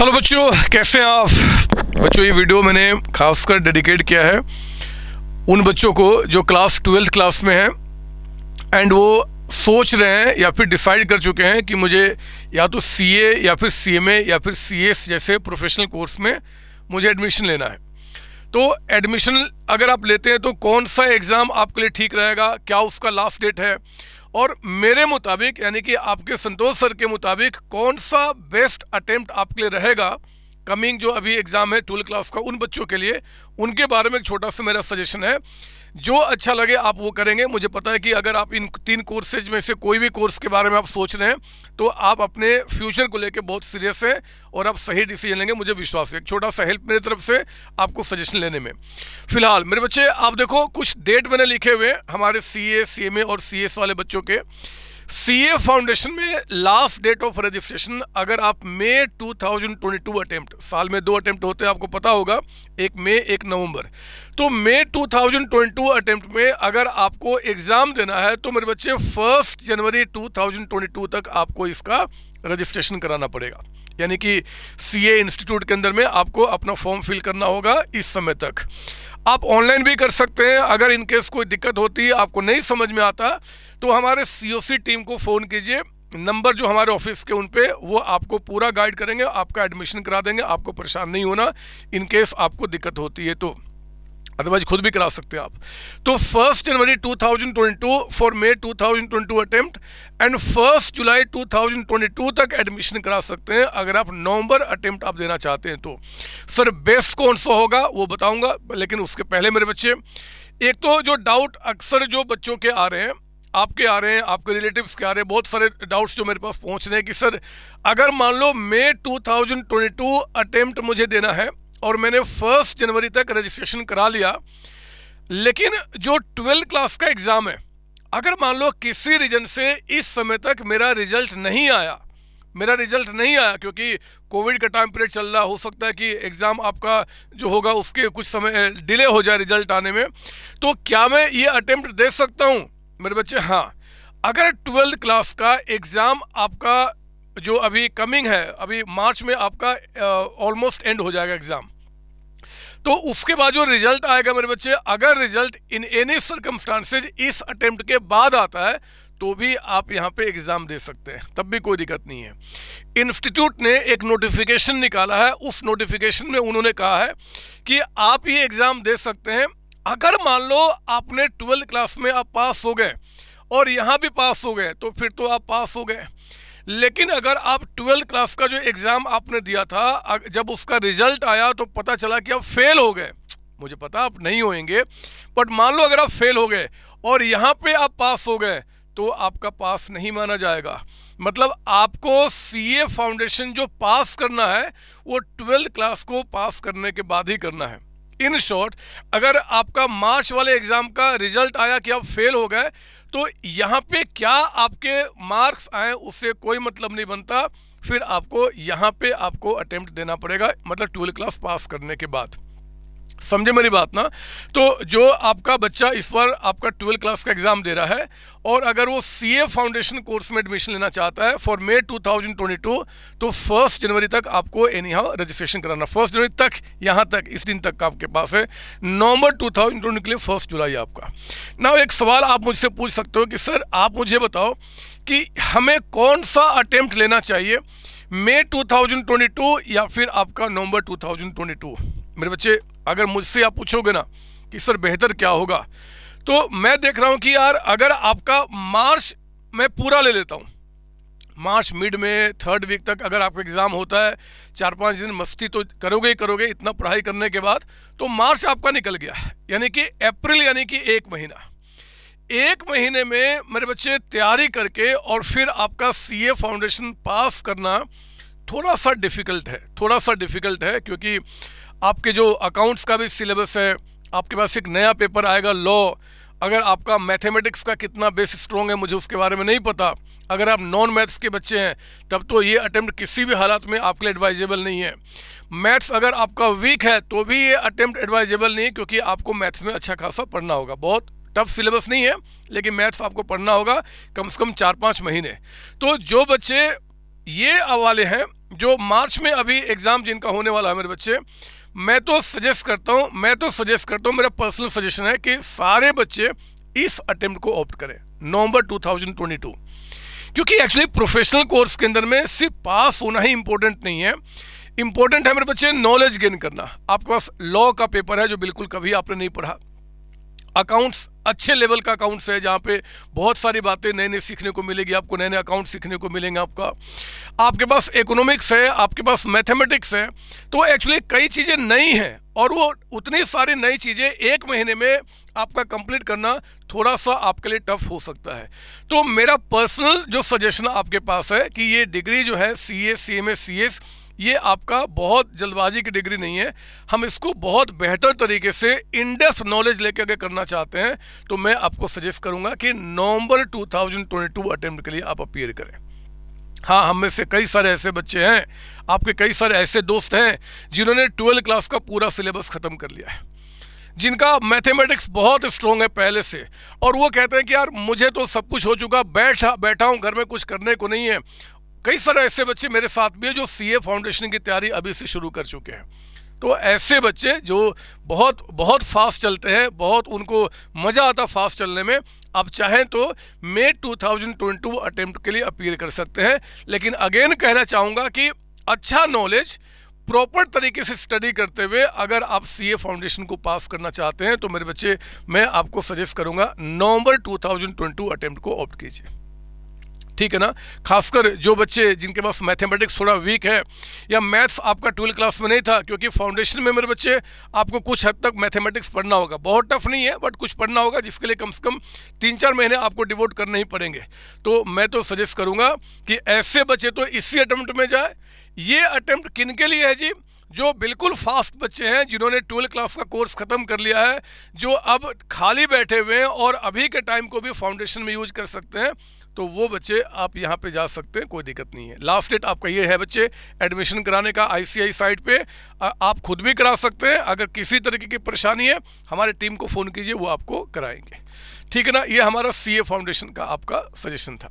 Hello बच्चों कैसे हैं आप बच्चों ये वीडियो मैंने खासकर डेडिकेट किया है उन बच्चों को जो क्लास ट्वेल्थ क्लास में हैं एंड वो सोच रहे हैं या फिर डिसाइड कर चुके हैं कि मुझे या तो सीए या फिर सीएमए या फिर सीएस जैसे प्रोफेशनल कोर्स में मुझे एडमिशन लेना है तो एडमिशन अगर आप लेते हैं तो कौन सा एग्ज़ाम आपके लिए ठीक रहेगा क्या उसका लास्ट डेट है और मेरे मुताबिक यानी कि आपके संतोष सर के मुताबिक कौन सा बेस्ट अटेम्प्ट आपके लिए रहेगा कमिंग जो अभी एग्ज़ाम है ट्वेल्थ क्लास का उन बच्चों के लिए उनके बारे में एक छोटा सा मेरा सजेशन है जो अच्छा लगे आप वो करेंगे मुझे पता है कि अगर आप इन तीन कोर्सेज में से कोई भी कोर्स के बारे में आप सोच रहे हैं तो आप अपने फ्यूचर को लेकर बहुत सीरियस हैं और आप सही डिसीजन लेंगे मुझे विश्वास है छोटा सा हेल्प मेरी तरफ से आपको सजेशन लेने में फिलहाल मेरे बच्चे आप देखो कुछ डेट मैंने लिखे हुए हैं हमारे सी ए सी एम ए और सी एस वाले बच्चों के सी ए फाउंडेशन में लास्ट डेट ऑफ रजिस्ट्रेशन अगर आप मई 2022 अटेम्प्ट साल में दो अटेम्प्ट होते हैं आपको पता होगा एक मई एक नवंबर तो मई 2022 अटेम्प्ट में अगर आपको एग्ज़ाम देना है तो मेरे बच्चे फर्स्ट जनवरी 2022 तक आपको इसका रजिस्ट्रेशन कराना पड़ेगा यानी कि सी ए इंस्टीट्यूट के अंदर में आपको अपना फॉर्म फिल करना होगा इस समय तक आप ऑनलाइन भी कर सकते हैं अगर इनकेस कोई दिक्कत होती है आपको नहीं समझ में आता तो हमारे सी टीम को फ़ोन कीजिए नंबर जो हमारे ऑफिस के उन पे वो आपको पूरा गाइड करेंगे आपका एडमिशन करा देंगे आपको परेशान नहीं होना इनकेस आपको दिक्कत होती है तो अदरवाइज खुद भी करा सकते हैं आप तो फर्स्ट जनवरी 2022 for May 2022 attempt and first जुलाई 2022 तक एडमिशन करा सकते हैं अगर आप नवंबर अटेम्प्ट आप देना चाहते हैं तो सर बेस्ट कौन सा होगा वो बताऊंगा लेकिन उसके पहले मेरे बच्चे एक तो जो डाउट अक्सर जो बच्चों के आ रहे हैं आपके आ रहे हैं आपके रिलेटिव्स के आ रहे हैं बहुत सारे डाउट्स जो मेरे पास पहुंच रहे हैं कि सर अगर मान लो मे 2022 अटेम्प्ट मुझे देना है और मैंने फर्स्ट जनवरी तक रजिस्ट्रेशन करा लिया लेकिन जो ट्वेल्थ क्लास का एग्ज़ाम है अगर मान लो किसी रीजन से इस समय तक मेरा रिजल्ट नहीं आया मेरा रिजल्ट नहीं आया क्योंकि कोविड का टाइम पीरियड चल रहा हो सकता है कि एग्ज़ाम आपका जो होगा उसके कुछ समय डिले हो जाए रिजल्ट आने में तो क्या मैं ये अटैम्प्ट दे सकता हूँ मेरे बच्चे हाँ अगर ट्वेल्थ क्लास का एग्ज़ाम आपका जो अभी कमिंग है अभी मार्च में आपका ऑलमोस्ट एंड हो जाएगा एग्ज़ाम तो उसके बाद जो रिजल्ट आएगा मेरे बच्चे अगर रिजल्ट इन एनी सर्कमस्टांसेज इस अटेम्प्ट के बाद आता है तो भी आप यहाँ पे एग्ज़ाम दे सकते हैं तब भी कोई दिक्कत नहीं है इंस्टीट्यूट ने एक नोटिफिकेशन निकाला है उस नोटिफिकेशन में उन्होंने कहा है कि आप ये एग्ज़ाम दे सकते हैं अगर मान लो आपने ट्वेल्थ क्लास में आप पास हो गए और यहाँ भी पास हो गए तो फिर तो आप पास हो गए लेकिन अगर आप ट्वेल्थ क्लास का जो एग्ज़ाम आपने दिया था जब उसका रिजल्ट आया तो पता चला कि आप फेल हो गए मुझे पता आप नहीं होएंगे बट मान लो अगर आप फेल हो गए और यहाँ पे आप पास हो गए तो आपका पास नहीं माना जाएगा मतलब आपको सीए फाउंडेशन जो पास करना है वो ट्वेल्थ क्लास को पास करने के बाद ही करना है इन शॉर्ट अगर आपका मार्च वाले एग्ज़ाम का रिजल्ट आया कि आप फेल हो गए तो यहाँ पे क्या आपके मार्क्स आए उससे कोई मतलब नहीं बनता फिर आपको यहाँ पे आपको अटेम्प्ट देना पड़ेगा मतलब ट्वेल्थ क्लास पास करने के बाद समझे मेरी बात ना तो जो आपका बच्चा इस बार आपका ट्वेल्थ क्लास का एग्ज़ाम दे रहा है और अगर वो सी ए फाउंडेशन कोर्स में एडमिशन लेना चाहता है फॉर मे 2022 तो फर्स्ट जनवरी तक आपको एनी हाउ रजिस्ट्रेशन कराना फर्स्ट जनवरी तक यहाँ तक इस दिन तक आपके पास है नवंबर 2022 के लिए फर्स्ट जुलाई आपका ना एक सवाल आप मुझसे पूछ सकते हो कि सर आप मुझे बताओ कि हमें कौन सा अटैम्प्ट लेना चाहिए मे टू या फिर आपका नवंबर टू मेरे बच्चे अगर मुझसे आप पूछोगे ना कि सर बेहतर क्या होगा तो मैं देख रहा हूँ कि यार अगर आपका मार्च मैं पूरा ले लेता हूँ मार्च मिड में थर्ड वीक तक अगर आपका एग्ज़ाम होता है चार पांच दिन मस्ती तो करोगे ही करोगे इतना पढ़ाई करने के बाद तो मार्च आपका निकल गया यानी कि अप्रैल यानी कि एक महीना एक महीने में मेरे बच्चे तैयारी करके और फिर आपका सीए फाउंडेशन पास करना थोड़ा सा डिफ़िकल्ट है थोड़ा सा डिफ़िकल्ट है क्योंकि आपके जो अकाउंट्स का भी सिलेबस है आपके पास एक नया पेपर आएगा लॉ अगर आपका मैथमेटिक्स का कितना बेस स्ट्रॉन्ग है मुझे उसके बारे में नहीं पता अगर आप नॉन मैथ्स के बच्चे हैं तब तो ये अटैम्प्ट किसी भी हालात में आपके लिए एडवाइजेबल नहीं है मैथ्स अगर आपका वीक है तो भी ये अटैम्प्ट एडवाइजेबल नहीं है क्योंकि आपको मैथ्स में अच्छा खासा पढ़ना होगा बहुत टफ सिलेबस नहीं है लेकिन मैथ्स आपको पढ़ना होगा कम से कम चार पाँच महीने तो जो बच्चे ये हवाले हैं जो मार्च में अभी एग्ज़ाम जिनका होने वाला है मेरे बच्चे मैं तो सजेस्ट करता हूँ मैं तो सजेस्ट करता हूँ मेरा पर्सनल सजेशन है कि सारे बच्चे इस अटेम्प्ट को ऑप्ट करें नवंबर 2022 क्योंकि एक्चुअली प्रोफेशनल कोर्स के अंदर में सिर्फ पास होना ही इंपॉर्टेंट नहीं है इंपॉर्टेंट है मेरे बच्चे नॉलेज गेन करना आपके पास लॉ का पेपर है जो बिल्कुल कभी आपने नहीं पढ़ा अकाउंट्स अच्छे लेवल का अकाउंट्स है जहाँ पे बहुत सारी बातें नए नए सीखने को मिलेगी आपको नए नए अकाउंट सीखने को मिलेंगे आपका आपके पास इकोनॉमिक्स है आपके पास मैथमेटिक्स है तो एक्चुअली कई चीज़ें नई हैं और वो उतनी सारी नई चीज़ें एक महीने में आपका कंप्लीट करना थोड़ा सा आपके लिए टफ हो सकता है तो मेरा पर्सनल जो सजेशन आपके पास है कि ये डिग्री जो है C A C M S C S ये आपका बहुत जल्दबाजी की डिग्री नहीं है हम इसको बहुत बेहतर तरीके से इंडेप्थ नॉलेज लेके अगर करना चाहते हैं तो मैं आपको सजेस्ट करूंगा कि नवंबर 2022 थाउजेंड के लिए आप अपीयर करें हाँ हम में से कई सारे ऐसे बच्चे हैं आपके कई सारे ऐसे दोस्त हैं जिन्होंने ट्वेल्व क्लास का पूरा सिलेबस ख़त्म कर लिया है जिनका मैथमेटिक्स बहुत स्ट्रॉन्ग है पहले से और वो कहते हैं कि यार मुझे तो सब कुछ हो चुका बैठा बैठा हूँ घर में कुछ करने को नहीं है कई सारे ऐसे बच्चे मेरे साथ भी है जो सी फाउंडेशन की तैयारी अभी से शुरू कर चुके हैं तो ऐसे बच्चे जो बहुत बहुत फास्ट चलते हैं बहुत उनको मज़ा आता फास्ट चलने में आप चाहें तो मे 2022 अटैम्प्ट के लिए अपील कर सकते हैं लेकिन अगेन कहना चाहूँगा कि अच्छा नॉलेज प्रॉपर तरीके से स्टडी करते हुए अगर आप ए फाउंडेशन को पास करना चाहते हैं तो मेरे बच्चे मैं आपको सजेस्ट करूँगा नवंबर 2022 थाउजेंड को ऑप्ट कीजिए ठीक है ना खासकर जो बच्चे जिनके पास मैथमेटिक्स थोड़ा वीक है या मैथ्स आपका ट्वेल्थ क्लास में नहीं था क्योंकि फाउंडेशन में मेरे बच्चे आपको कुछ हद तक मैथमेटिक्स पढ़ना होगा बहुत टफ नहीं है बट कुछ पढ़ना होगा जिसके लिए कम से कम तीन चार महीने आपको डिवोट करने ही पड़ेंगे तो मैं तो सजेस्ट करूँगा कि ऐसे बच्चे तो इसी अटैम्प्ट में जाए ये अटैम्प्ट किन के लिए है जी जो बिल्कुल फास्ट बच्चे हैं जिन्होंने ट्वेल्व क्लास का कोर्स ख़त्म कर लिया है जो अब खाली बैठे हुए हैं और अभी के टाइम को भी फाउंडेशन में यूज कर सकते हैं तो वो बच्चे आप यहाँ पे जा सकते हैं कोई दिक्कत नहीं है लास्ट डेट आपका ये है बच्चे एडमिशन कराने का आईसीआई साइट पे आप खुद भी करा सकते हैं अगर किसी तरीके की परेशानी है हमारे टीम को फ़ोन कीजिए वो आपको कराएंगे ठीक है ना ये हमारा सी ए फाउंडेशन का आपका सजेशन था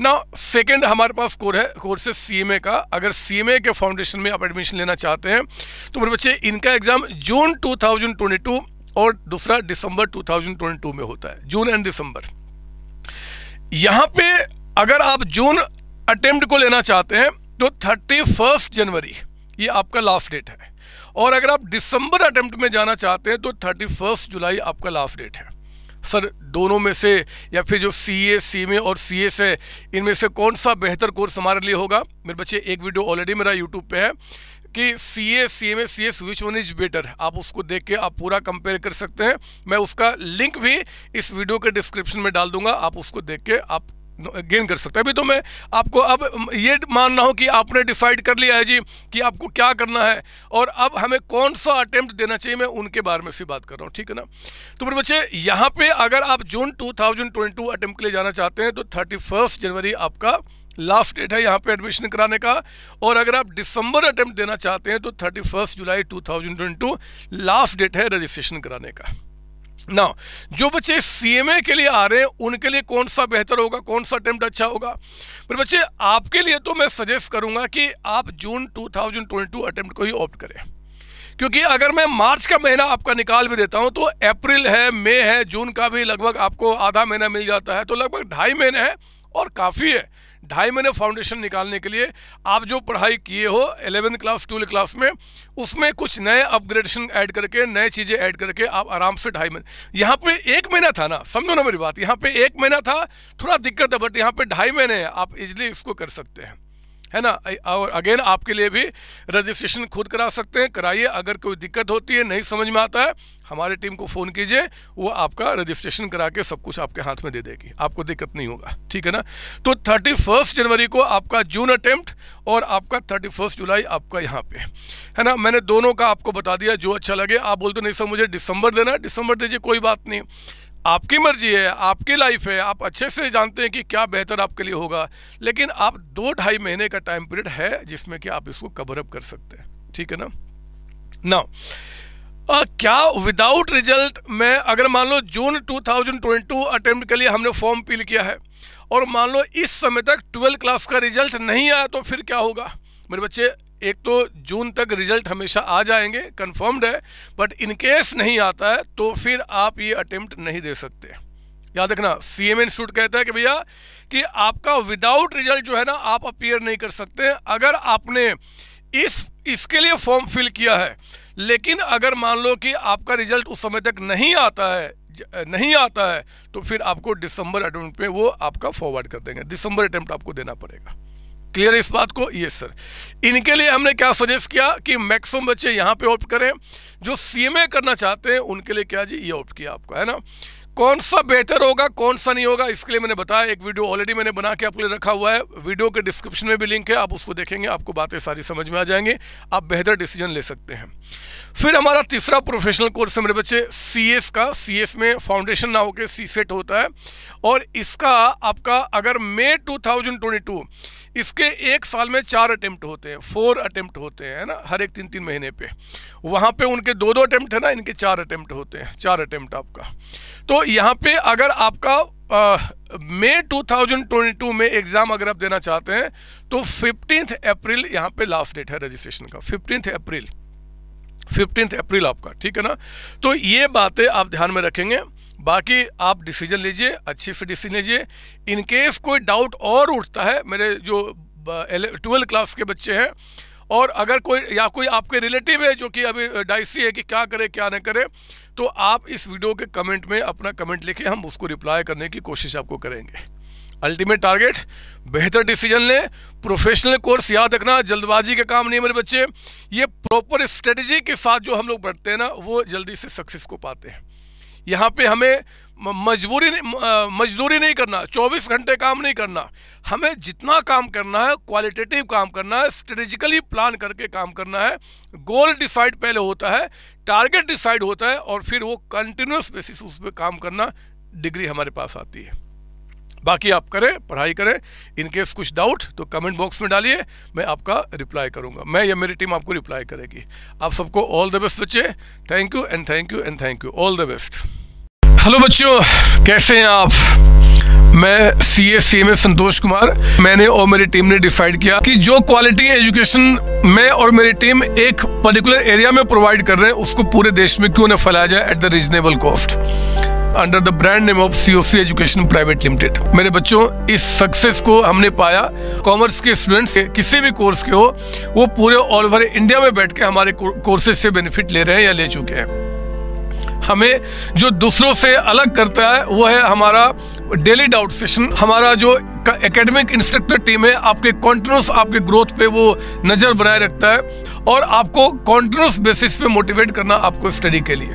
ना सेकेंड हमारे पास कोर है कोर्स है सी का अगर सी के फाउंडेशन में आप एडमिशन लेना चाहते हैं तो मेरे बच्चे इनका exam June two thousand twenty two और दूसरा दिसंबर टू थाउजेंड ट्वेंटी टू में होता है जून एंड दिसंबर यहाँ पे अगर आप जून अटेम्प्ट को लेना चाहते हैं तो थर्टी फर्स्ट जनवरी ये आपका लास्ट डेट है और अगर आप दिसंबर अटेम्प्ट में जाना चाहते हैं तो थर्टी फर्स्ट जुलाई आपका लास्ट डेट है सर दोनों में से या फिर जो सी ए सी एम ए और सी एस है इनमें से कौन सा बेहतर कोर्स हमारे लिए होगा मेरे बच्चे एक वीडियो ऑलरेडी मेरा यूट्यूब पे है कि C A C M A C S which one is better आप उसको देख के आप पूरा कंपेयर कर सकते हैं मैं उसका लिंक भी इस वीडियो के डिस्क्रिप्शन में डाल दूंगा आप उसको देख के आप गेन कर सकते हैं अभी तो मैं आपको अब ये मान रहा हूँ कि आपने डिसाइड कर लिया है जी कि आपको क्या करना है और अब हमें कौन सा अटैम्प्ट देना चाहिए मैं उनके बारे में से बात कर रहा हूँ ठीक है ना तो मेरे बच्चे यहाँ पे अगर आप जून 2022 थाउजेंड अटैम्प्ट के लिए जाना चाहते हैं तो 31 जनवरी आपका लास्ट डेट है यहाँ पे एडमिशन कराने का और अगर आप दिसंबर अटैम्प्ट देना चाहते हैं तो थर्टी जुलाई टू लास्ट डेट है रजिस्ट्रेशन कराने का ना जो बच्चे सीएमए के लिए आ रहे हैं उनके लिए कौन सा बेहतर होगा कौन सा अटैम्प्ट अच्छा होगा पर बच्चे आपके लिए तो मैं सजेस्ट करूंगा कि आप जून 2022 अटैम्प्ट को ही ऑप्ट करें क्योंकि अगर मैं मार्च का महीना आपका निकाल भी देता हूं तो अप्रैल है मई है जून का भी लगभग आपको आधा महीना मिल जाता है तो लगभग ढाई महीने है और काफ़ी है ढाई महीने फाउंडेशन निकालने के लिए आप जो पढ़ाई किए हो एलेवेंथ क्लास ट्वेल्थ क्लास में उसमें कुछ नए अपग्रेडेशन ऐड करके नए चीज़ें ऐड करके आप आराम से ढाई महीने यहाँ पे एक महीना था ना समझो ना मेरी बात यहाँ पे एक महीना था थोड़ा दिक्कत है बट यहाँ पे ढाई महीने आप इजली इसको कर सकते हैं है ना और अगेन आपके लिए भी रजिस्ट्रेशन खुद करा सकते हैं कराइए अगर कोई दिक्कत होती है नहीं समझ में आता है हमारी टीम को फ़ोन कीजिए वो आपका रजिस्ट्रेशन करा के सब कुछ आपके हाथ में दे देगी आपको दिक्कत नहीं होगा ठीक है ना तो थर्टी जनवरी को आपका जून अटैम्प्ट और आपका थर्टी जुलाई आपका यहाँ पे है ना मैंने दोनों का आपको बता दिया जो अच्छा लगे आप बोलते नहीं सर मुझे दिसंबर देना दिसंबर दीजिए कोई बात नहीं आपकी मर्जी है आपकी लाइफ है आप अच्छे से जानते हैं कि क्या बेहतर आपके लिए होगा लेकिन आप दो ढाई महीने का टाइम पीरियड है जिसमें कि आप इसको कवर अप कर सकते हैं ठीक है ना ना आ, क्या विदाउट रिजल्ट में अगर मान लो जून 2022 अटेम्प्ट के लिए हमने फॉर्म फिल किया है और मान लो इस समय तक ट्वेल्थ क्लास का रिजल्ट नहीं आया तो फिर क्या होगा मेरे बच्चे एक तो जून तक रिजल्ट हमेशा आ जाएंगे कन्फर्म्ड है बट इन केस नहीं आता है तो फिर आप ये अटेम्प्ट नहीं दे सकते याद रखना सी एम इंस्टीट्यूट कहता है कि भैया कि आपका विदाउट रिजल्ट जो है ना आप अपियर नहीं कर सकते अगर आपने इस इसके लिए फॉर्म फिल किया है लेकिन अगर मान लो कि आपका रिजल्ट उस समय तक नहीं आता है नहीं आता है तो फिर आपको दिसंबर अटेम्प्ट में वो आपका फॉरवर्ड कर देंगे दिसंबर अटेम्प्ट आपको देना पड़ेगा क्लियर इस बात को यस सर इनके लिए हमने क्या सजेस्ट किया कि मैक्सिमम बच्चे यहाँ पे ऑप्ट करें जो सीएमए करना चाहते हैं उनके लिए क्या जी ये ऑप्ट किया आपका है ना कौन सा बेहतर होगा कौन सा नहीं होगा इसके लिए मैंने बताया एक वीडियो ऑलरेडी मैंने बना के आपके लिए रखा हुआ है वीडियो के डिस्क्रिप्शन में भी लिंक है आप उसको देखेंगे आपको बातें सारी समझ में आ जाएंगी आप बेहतर डिसीजन ले सकते हैं फिर हमारा तीसरा प्रोफेशनल कोर्स है मेरे बच्चे सी का सी में फाउंडेशन ना होकर सी सेट होता है और इसका आपका अगर मई टू इसके एक साल में चार अटेम्प्ट होते हैं फोर अटेम्प्ट होते हैं ना हर एक तीन तीन महीने पे वहाँ पे उनके दो दो अटेम्प्ट है ना इनके चार अटेम्प्ट होते हैं चार अटेम्प्ट आपका तो यहाँ पे अगर आपका मई 2022 में एग्ज़ाम अगर आप देना चाहते हैं तो फिफ्टींथ अप्रैल यहाँ पे लास्ट डेट है रजिस्ट्रेशन का फिफ्टींथ अप्रैल फिफ्टींथ अप्रैल आपका ठीक है ना तो ये बातें आप ध्यान में रखेंगे बाकी आप डिसीजन लीजिए अच्छे से डिसीजन लीजिए इनकेस कोई डाउट और उठता है मेरे जो ट्वेल्थ क्लास के बच्चे हैं और अगर कोई या कोई आपके रिलेटिव है जो कि अभी डाइसी है कि क्या करे क्या ना करे तो आप इस वीडियो के कमेंट में अपना कमेंट लिखें हम उसको रिप्लाई करने की कोशिश आपको करेंगे अल्टीमेट टारगेट बेहतर डिसीजन लें प्रोफेशनल कोर्स याद रखना जल्दबाजी का काम नहीं मेरे बच्चे ये प्रॉपर स्ट्रेटजी के साथ जो हम लोग बढ़ते हैं ना वो जल्दी से सक्सेस को पाते हैं यहाँ पे हमें मजबूरी मजदूरी नहीं करना 24 घंटे काम नहीं करना हमें जितना काम करना है क्वालिटेटिव काम करना है स्ट्रेटिजिकली प्लान करके काम करना है गोल डिसाइड पहले होता है टारगेट डिसाइड होता है और फिर वो कंटिन्यूस बेसिस उस पर काम करना डिग्री हमारे पास आती है बाकी आप करें पढ़ाई करें इनकेस कुछ डाउट तो कमेंट बॉक्स में डालिए मैं आपका रिप्लाई करूंगा मैं या मेरी टीम आपको रिप्लाई करेगी आप सबको ऑल द बेस्ट बच्चे thank you and thank you and thank you all the best hello बच्चों कैसे हैं आप मैं सी एस सी में संतोष कुमार मैंने और मेरी टीम ने डिसाइड किया कि जो क्वालिटी एजुकेशन मैं और मेरी टीम एक पर्टिकुलर एरिया में प्रोवाइड कर रहे हैं उसको पूरे देश में क्यों ना फैलाया जाए at the reasonable cost under the brand name of COC education private limited मेरे बच्चों इस सक्सेस को हमने पाया कॉमर्स के स्टूडेंट्स किसी भी कोर्स के हो वो पूरे ऑल ओवर इंडिया में बैठ के हमारे कोर्सेज से बेनिफिट ले रहे हैं या ले चुके हैं हमें जो दूसरों से अलग करता है वो है हमारा डेली डाउट सेशन हमारा जो एकेडमिक इंस्ट्रक्टर टीम है आपके कॉन्टिन्यूस आपके ग्रोथ पे वो नज़र बनाए रखता है और आपको कॉन्टिन्यूस बेसिस पे मोटिवेट करना आपको स्टडी के लिए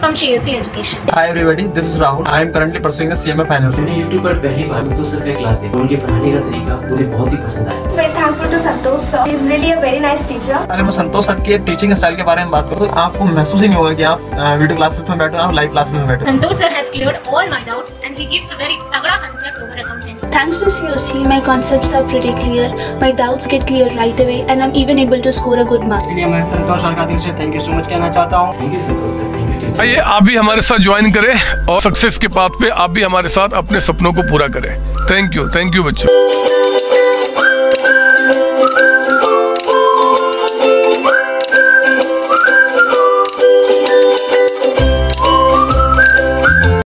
from CSE Education. Hi everybody, this is Rahul. I am currently pursuing the CMA Finance. मैंने YouTube पर पहली बार मुत्तू सर का क्लास देखा उनके पढ़ाने का तरीका मुझे बहुत ही पसंद आया Very thankful to Santosh sir. He is really a very nice teacher. अगर मैं संतोष सर के टीचिंग स्टाइल के बारे में बात करूँ तो आपको महसूस ही नहीं होगा कि आप वीडियो क्लासेस में बैठो या लाइव क्लासेस में बैठो Santosh sir has cleared all my doubts and he gives a very तगड़ा to my accounting Thanks to COC, my concepts are pretty clear. My doubts get clear right away, and I'm even able to score a good mark. इसलिए मैं Santosh sir का दिल से thank you so much कहना चाहता हूँ thank you Santosh sir आइए आप भी हमारे साथ ज्वाइन करें और सक्सेस के पाथ पे आप भी हमारे साथ अपने सपनों को पूरा करें थैंक यू थैंक यू बच्चों